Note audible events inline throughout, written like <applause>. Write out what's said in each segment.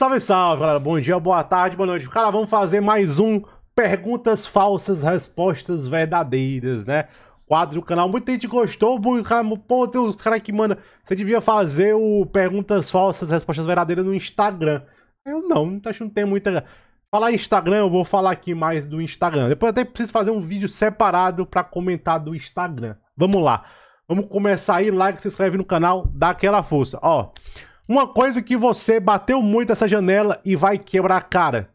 Salve, salve, galera. Bom dia, boa tarde, boa noite. Cara, vamos fazer mais um Perguntas Falsas, Respostas Verdadeiras, né? Quadro do canal. Muita gente gostou, muito, cara, pô, tem uns caras que manda. Você devia fazer o Perguntas Falsas, Respostas Verdadeiras no Instagram. Eu não, acho que não tem muita. Falar Instagram, eu vou falar aqui mais do Instagram. Depois eu até preciso fazer um vídeo separado para comentar do Instagram. Vamos lá. Vamos começar aí, like, se inscreve no canal, dá aquela força. Ó. Uma coisa que você bateu muito essa janela e vai quebrar a cara.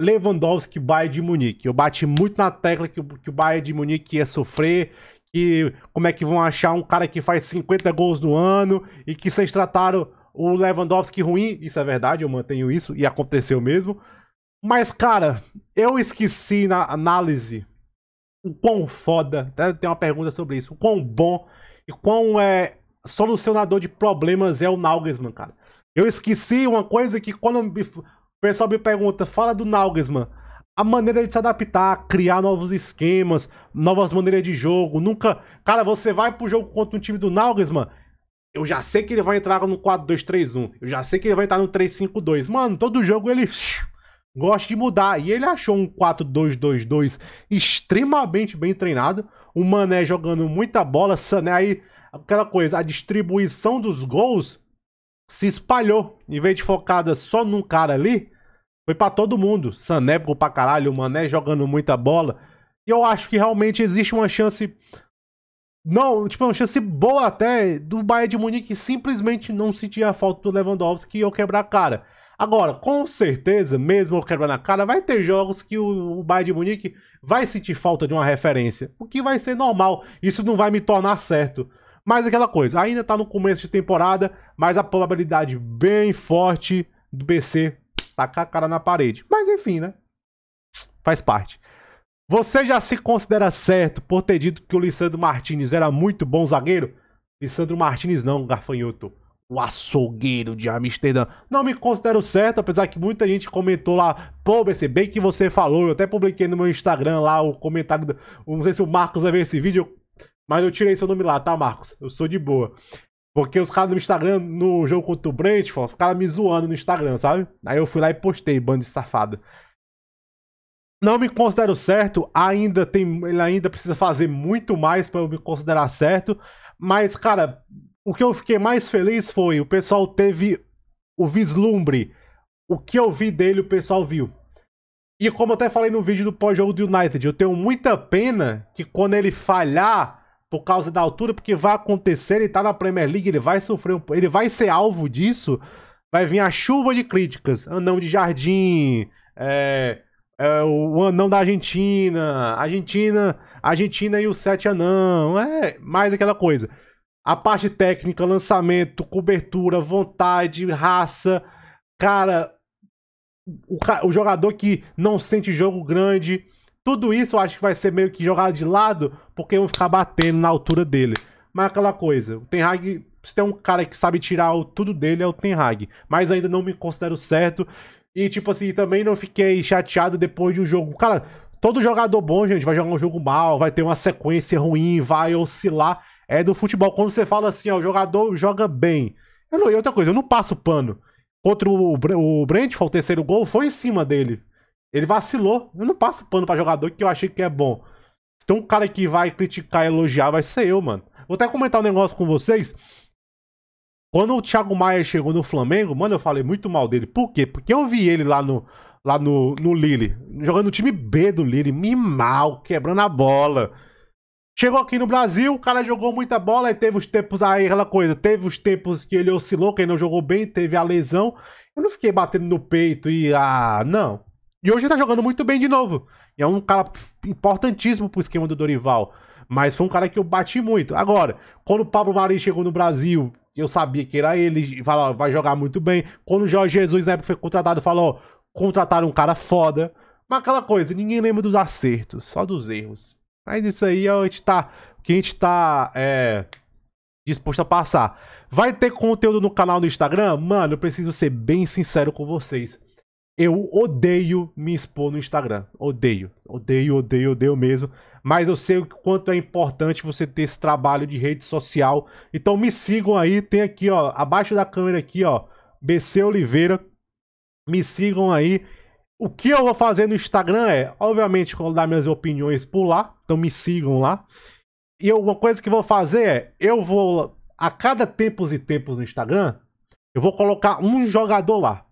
Lewandowski Bayern de Munique. Eu bati muito na tecla que, que o Bayern de Munique ia sofrer, que como é que vão achar um cara que faz 50 gols no ano e que vocês trataram o Lewandowski ruim. Isso é verdade, eu mantenho isso e aconteceu mesmo. Mas, cara, eu esqueci na análise o quão foda. Até tem uma pergunta sobre isso. O quão bom e quão é solucionador de problemas é o Nalgesman, cara. Eu esqueci uma coisa que quando o pessoal me pergunta, fala do Nalgesman. A maneira de se adaptar, criar novos esquemas, novas maneiras de jogo. Nunca. Cara, você vai pro jogo contra um time do Nalgesman. Eu já sei que ele vai entrar no 4-2-3-1. Eu já sei que ele vai entrar no 3-5-2. Mano, todo jogo ele <laughs> gosta de mudar. E ele achou um 4-2-2-2 extremamente bem treinado. O Mané jogando muita bola. Sané aí aquela coisa, a distribuição dos gols se espalhou. Em vez de focada só num cara ali, foi para todo mundo. Sané pro pra caralho, o Mané jogando muita bola. E eu acho que realmente existe uma chance. Não, tipo, uma chance boa até do Bayern de Munique simplesmente não sentir a falta do Lewandowski e eu quebrar a cara. Agora, com certeza, mesmo eu quebrando a cara, vai ter jogos que o Bayern de Munique vai sentir falta de uma referência. O que vai ser normal. Isso não vai me tornar certo. Mas aquela coisa, ainda tá no começo de temporada, mas a probabilidade bem forte do BC tacar a cara na parede. Mas enfim, né? Faz parte. Você já se considera certo por ter dito que o Lissandro Martinez era muito bom zagueiro? Lissandro Martinez não, garfanhoto. O açougueiro de Amsterdã. Não me considero certo, apesar que muita gente comentou lá. Pô, BC, bem que você falou. Eu até publiquei no meu Instagram lá o comentário. Do, não sei se o Marcos vai ver esse vídeo. Eu mas eu tirei seu nome lá, tá, Marcos? Eu sou de boa. Porque os caras no Instagram, no jogo contra o Brent ficaram me zoando no Instagram, sabe? Aí eu fui lá e postei, bando de safado. Não me considero certo, ainda tem, ele ainda precisa fazer muito mais para eu me considerar certo, mas cara, o que eu fiquei mais feliz foi o pessoal teve o vislumbre, o que eu vi dele o pessoal viu. E como eu até falei no vídeo do pós-jogo do United, eu tenho muita pena que quando ele falhar, por causa da altura, porque vai acontecer, ele tá na Premier League, ele vai sofrer, um, ele vai ser alvo disso, vai vir a chuva de críticas, anão de jardim, é, é, o anão da Argentina, Argentina, Argentina e o sete anão, é mais aquela coisa. A parte técnica, lançamento, cobertura, vontade, raça, cara, o, o jogador que não sente jogo grande, tudo isso eu acho que vai ser meio que jogado de lado, porque vão ficar batendo na altura dele. Mas aquela coisa, o Ten Hag, se tem um cara que sabe tirar o tudo dele, é o Ten Hag. Mas ainda não me considero certo. E, tipo assim, também não fiquei chateado depois de um jogo. Cara, todo jogador bom, gente, vai jogar um jogo mal, vai ter uma sequência ruim, vai oscilar. É do futebol. Quando você fala assim, ó, o jogador joga bem. Eu não, e outra coisa, eu não passo pano. Contra o, o foi o terceiro gol foi em cima dele. Ele vacilou. Eu não passo pano pra jogador que eu achei que é bom. Se tem um cara que vai criticar elogiar, vai ser eu, mano. Vou até comentar um negócio com vocês. Quando o Thiago Maia chegou no Flamengo, mano, eu falei muito mal dele. Por quê? Porque eu vi ele lá no, lá no, no Lille, jogando no time B do Lille, me mal, quebrando a bola. Chegou aqui no Brasil, o cara jogou muita bola e teve os tempos aí, aquela coisa. Teve os tempos que ele oscilou, que ele não jogou bem, teve a lesão. Eu não fiquei batendo no peito e ah, não. E hoje ele tá jogando muito bem de novo. E é um cara importantíssimo pro esquema do Dorival. Mas foi um cara que eu bati muito. Agora, quando o Pablo Marinho chegou no Brasil, eu sabia que era ele, falou, vai jogar muito bem. Quando o Jorge Jesus, na época, foi contratado, falou, contrataram um cara foda. Mas aquela coisa, ninguém lembra dos acertos, só dos erros. Mas isso aí é a gente tá. que a gente tá é, disposto a passar. Vai ter conteúdo no canal do Instagram? Mano, eu preciso ser bem sincero com vocês. Eu odeio me expor no Instagram. Odeio. Odeio, odeio, odeio mesmo. Mas eu sei o quanto é importante você ter esse trabalho de rede social. Então me sigam aí. Tem aqui, ó, abaixo da câmera aqui, ó, BC Oliveira. Me sigam aí. O que eu vou fazer no Instagram é, obviamente, dar minhas opiniões por lá. Então me sigam lá. E uma coisa que eu vou fazer é, eu vou a cada tempos e tempos no Instagram, eu vou colocar um jogador lá.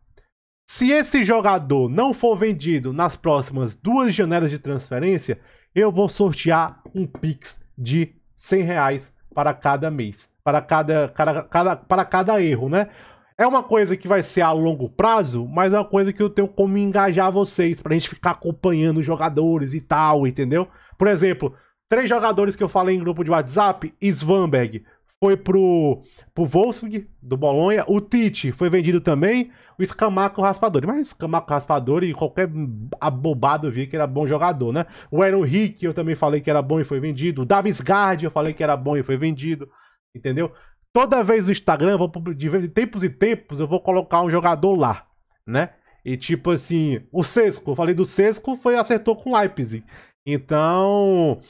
Se esse jogador não for vendido nas próximas duas janelas de transferência, eu vou sortear um Pix de 100 reais para cada mês, para cada, para, cada, para cada erro, né? É uma coisa que vai ser a longo prazo, mas é uma coisa que eu tenho como engajar vocês, para a gente ficar acompanhando os jogadores e tal, entendeu? Por exemplo, três jogadores que eu falei em grupo de WhatsApp, Svanberg, foi pro, pro Wolfsburg, do Bolonha. O Tite foi vendido também. O Scamaco raspador Mas raspador e qualquer abobado vi que era bom jogador, né? O Aaron Rick eu também falei que era bom e foi vendido. O Davis Gard, eu falei que era bom e foi vendido. Entendeu? Toda vez no Instagram, vou, de tempos e tempos, eu vou colocar um jogador lá, né? E tipo assim, o Sesco, eu falei do Sesco, foi acertou com o Leipzig. Então,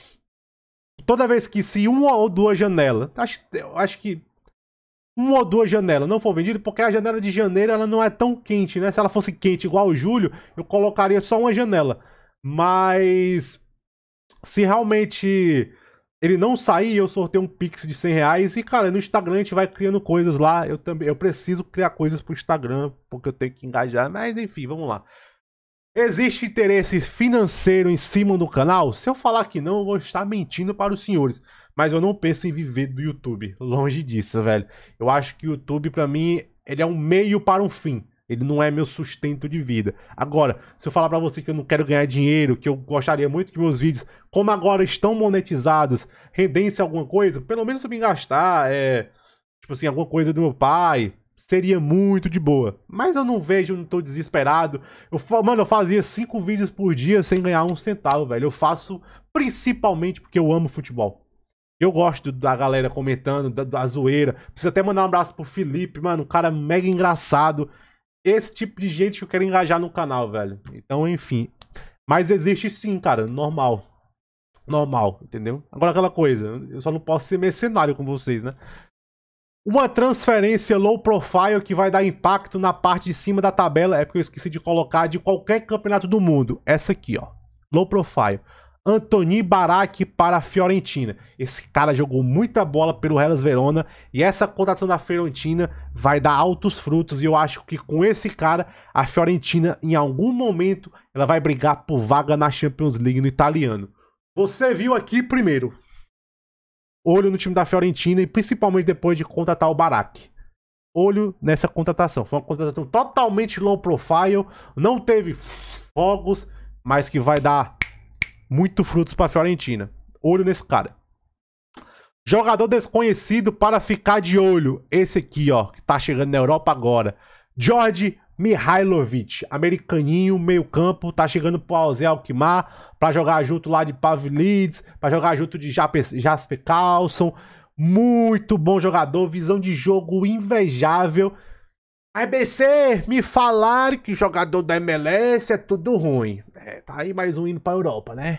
Toda vez que se uma ou duas janelas, acho, acho que uma ou duas janelas não for vendido, porque a janela de janeiro ela não é tão quente, né? Se ela fosse quente igual o julho, eu colocaria só uma janela. Mas se realmente ele não sair, eu sorteio um pix de 100 reais. E, cara, no Instagram a gente vai criando coisas lá. Eu também eu preciso criar coisas pro Instagram, porque eu tenho que engajar. Mas, enfim, vamos lá. Existe interesse financeiro em cima do canal? Se eu falar que não, eu vou estar mentindo para os senhores. Mas eu não penso em viver do YouTube. Longe disso, velho. Eu acho que o YouTube, para mim, ele é um meio para um fim. Ele não é meu sustento de vida. Agora, se eu falar para você que eu não quero ganhar dinheiro, que eu gostaria muito que meus vídeos, como agora estão monetizados, rendessem alguma coisa, pelo menos eu me gastar, é, tipo assim, alguma coisa do meu pai, seria muito de boa. Mas eu não vejo, eu não tô desesperado. Eu, mano, eu fazia cinco vídeos por dia sem ganhar um centavo, velho. Eu faço principalmente porque eu amo futebol. Eu gosto da galera comentando, da, da zoeira. Preciso até mandar um abraço pro Felipe, mano, um cara mega engraçado. Esse tipo de gente que eu quero engajar no canal, velho. Então, enfim. Mas existe sim, cara, normal. Normal, entendeu? Agora aquela coisa, eu só não posso ser mercenário com vocês, né? Uma transferência low profile que vai dar impacto na parte de cima da tabela, é porque eu esqueci de colocar, de qualquer campeonato do mundo. Essa aqui, ó. Low profile. Antoni Barak para a Fiorentina. Esse cara jogou muita bola pelo Hellas Verona e essa contratação da Fiorentina vai dar altos frutos e eu acho que com esse cara a Fiorentina em algum momento ela vai brigar por vaga na Champions League no italiano. Você viu aqui primeiro olho no time da Fiorentina e principalmente depois de contratar o Barak. Olho nessa contratação. Foi uma contratação totalmente low profile, não teve fogos, mas que vai dar muito frutos para a Fiorentina. Olho nesse cara. Jogador desconhecido para ficar de olho. Esse aqui, ó, que tá chegando na Europa agora. Jorge Mihailovic, americaninho, meio-campo, tá chegando pro Zé Alquimar para jogar junto lá de Pavlides, para jogar junto de Jasper Carlson. Muito bom jogador, visão de jogo invejável. ABC, me falaram que jogador da MLS é tudo ruim. É, tá aí mais um indo pra Europa, né?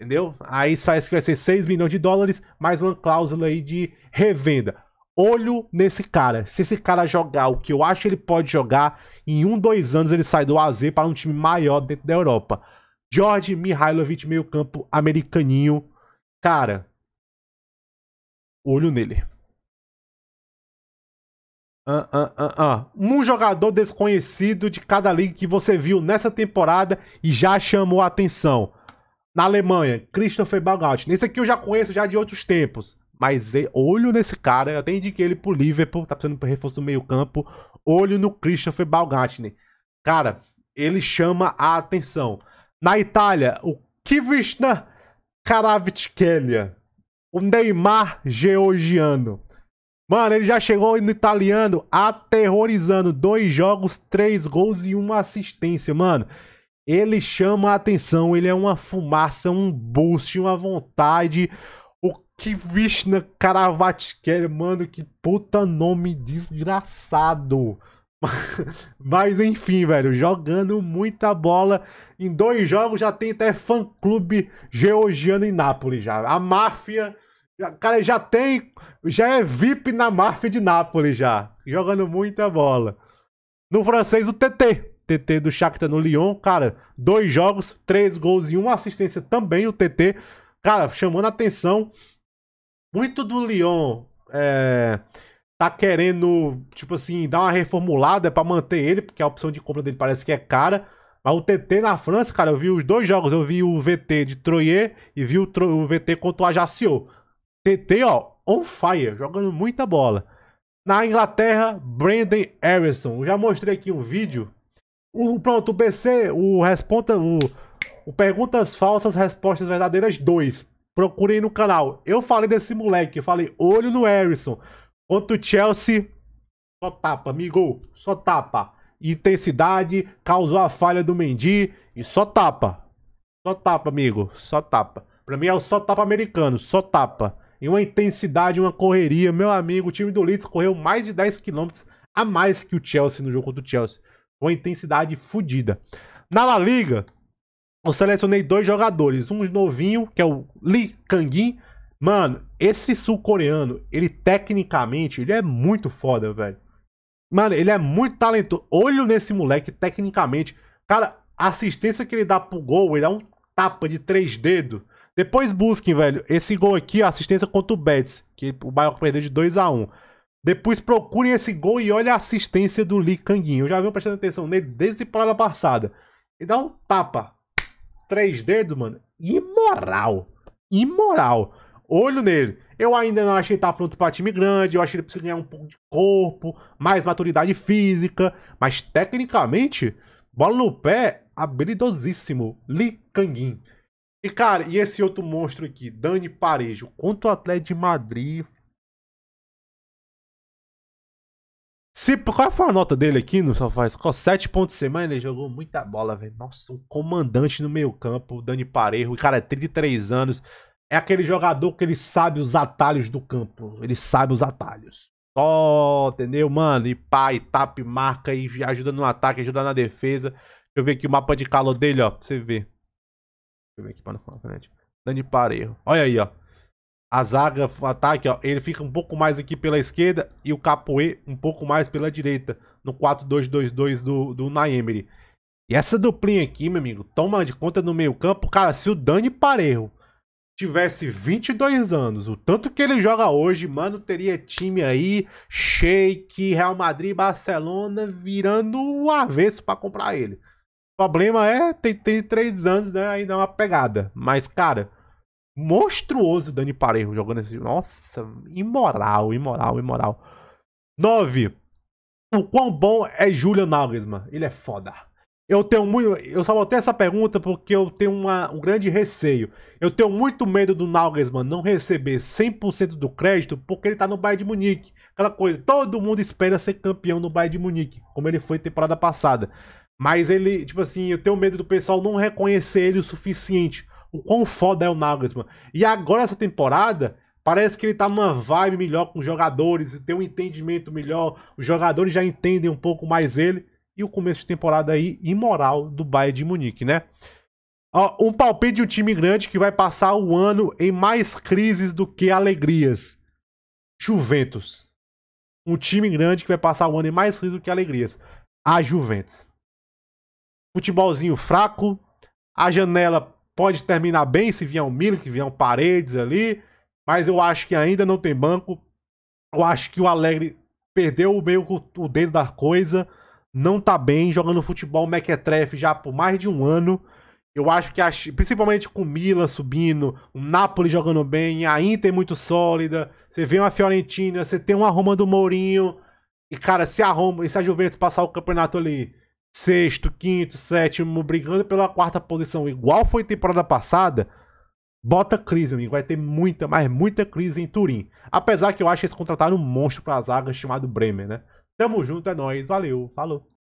Entendeu? Aí isso parece que vai ser 6 milhões de dólares, mais uma cláusula aí de revenda. Olho nesse cara. Se esse cara jogar o que eu acho ele pode jogar, em um, dois anos ele sai do AZ para um time maior dentro da Europa. Jorge Mihailovic, meio campo americaninho. Cara, olho nele. Uh, uh, uh, um jogador desconhecido de cada liga que você viu nessa temporada e já chamou a atenção. Na Alemanha, Christopher Baumgartner. Esse aqui eu já conheço já de outros tempos. Mas olho nesse cara, eu até indiquei ele pro Liverpool, tá precisando pro reforço do meio-campo. Olho no Christopher Balgatini. Cara, ele chama a atenção. Na Itália, o Kivishna Karavitskhelia, o Neymar georgiano. Mano, ele já chegou no italiano aterrorizando. Dois jogos, três gols e uma assistência, mano. Ele chama a atenção, ele é uma fumaça, um boost, uma vontade, que Vishna na mano, que puta nome desgraçado. <laughs> Mas enfim, velho, jogando muita bola. Em dois jogos já tem até fã-clube georgiano em Nápoles já. A máfia, já, cara, já tem, já é VIP na máfia de Nápoles já. Jogando muita bola. No francês, o TT. TT do Shakhtar no Lyon, cara, dois jogos, três gols e uma assistência também o TT. Cara, chamando a atenção muito do Lyon é, tá querendo, tipo assim, dar uma reformulada para manter ele, porque a opção de compra dele parece que é cara. Mas o TT na França, cara, eu vi os dois jogos. Eu vi o VT de Troyer e vi o, Tro o VT contra o Ajaccio. TT, ó, on fire, jogando muita bola. Na Inglaterra, Brandon Harrison. Eu já mostrei aqui um vídeo. O, pronto, o BC, o responda, o, o Perguntas Falsas, Respostas Verdadeiras 2. Procurem no canal. Eu falei desse moleque, eu falei olho no Harrison. Quanto o Chelsea, só tapa, amigo, só tapa. Intensidade, causou a falha do Mendy e só tapa. Só tapa, amigo, só tapa. Pra mim é o só tapa americano, só tapa. E uma intensidade, uma correria, meu amigo, o time do Leeds correu mais de 10 km a mais que o Chelsea no jogo contra o Chelsea. Uma intensidade fodida. Na La Liga, eu selecionei dois jogadores. Um novinho, que é o Lee Kangin. Mano, esse sul-coreano, ele tecnicamente, ele é muito foda, velho. Mano, ele é muito talentoso. Olho nesse moleque, tecnicamente. Cara, a assistência que ele dá pro gol, ele dá um tapa de três dedos. Depois busquem, velho, esse gol aqui, a assistência contra o Betis, que o Bayern perdeu de 2 a 1 um. Depois procurem esse gol e olha a assistência do Lee Kangin. Eu já venho prestando atenção nele desde a parada passada. Ele dá um tapa três dedos, mano, imoral. Imoral. Olho nele. Eu ainda não achei que ele tá pronto pra time grande, eu acho que ele precisa ganhar um pouco de corpo, mais maturidade física, mas tecnicamente, bola no pé, habilidosíssimo. Li Canguin. E, cara, e esse outro monstro aqui, Dani Parejo, quanto o Atlético de Madrid Se, qual foi a nota dele aqui no Sofaz? 7.5, mas ele jogou muita bola, velho. Nossa, um comandante no meio campo, o Dani Parejo, o cara é 33 anos. É aquele jogador que ele sabe os atalhos do campo. Ele sabe os atalhos. Só, oh, entendeu, mano? E pá, e tap, marca, e ajuda no ataque, ajuda na defesa. Deixa eu ver aqui o mapa de calor dele, ó, pra você ver. Deixa eu ver aqui pra não falar Dani Parejo. Olha aí, ó a zaga, o ataque, tá ó, ele fica um pouco mais aqui pela esquerda e o Capoe um pouco mais pela direita, no 4-2-2-2 do, do naemery E essa duplinha aqui, meu amigo, toma de conta no meio campo. Cara, se o Dani Parejo tivesse 22 anos, o tanto que ele joga hoje, mano, teria time aí, Sheik, Real Madrid, Barcelona, virando o avesso para comprar ele. O problema é, tem 33 anos, né, ainda é uma pegada. Mas, cara monstruoso Dani Parejo jogando esse. Nossa, imoral, imoral, imoral. 9. O quão bom é Julian Nagelsmann? Ele é foda. Eu tenho muito. Eu só botei essa pergunta porque eu tenho uma, um grande receio. Eu tenho muito medo do Nagelsmann não receber 100% do crédito porque ele tá no Bayern de Munique. Aquela coisa, todo mundo espera ser campeão no Bayern de Munique, como ele foi temporada passada. Mas ele, tipo assim, eu tenho medo do pessoal não reconhecer ele o suficiente o quão foda é o Nagelsmann. E agora, essa temporada, parece que ele tá numa vibe melhor com os jogadores, tem um entendimento melhor, os jogadores já entendem um pouco mais ele. E o começo de temporada aí, imoral, do Bayern de Munique, né? Um palpite de um time grande que vai passar o ano em mais crises do que alegrias. Juventus. Um time grande que vai passar o ano em mais crises do que alegrias. A Juventus. Futebolzinho fraco. A janela Pode terminar bem se vier um Milik, vier um Paredes ali. Mas eu acho que ainda não tem banco. Eu acho que o Alegre perdeu meio o dedo da coisa. Não tá bem jogando futebol mequetrefe já por mais de um ano. Eu acho que, principalmente com o Milan subindo, o Napoli jogando bem, a Inter muito sólida. Você vê uma Fiorentina, você tem uma Roma do Mourinho. E, cara, se a Roma, e se a Juventus passar o campeonato ali sexto, quinto, sétimo, brigando pela quarta posição, igual foi temporada passada, bota crise, amigo. Vai ter muita, mas muita crise em Turim. Apesar que eu acho que eles contrataram um monstro pra zaga chamado Bremer, né? Tamo junto, é nóis. Valeu, falou.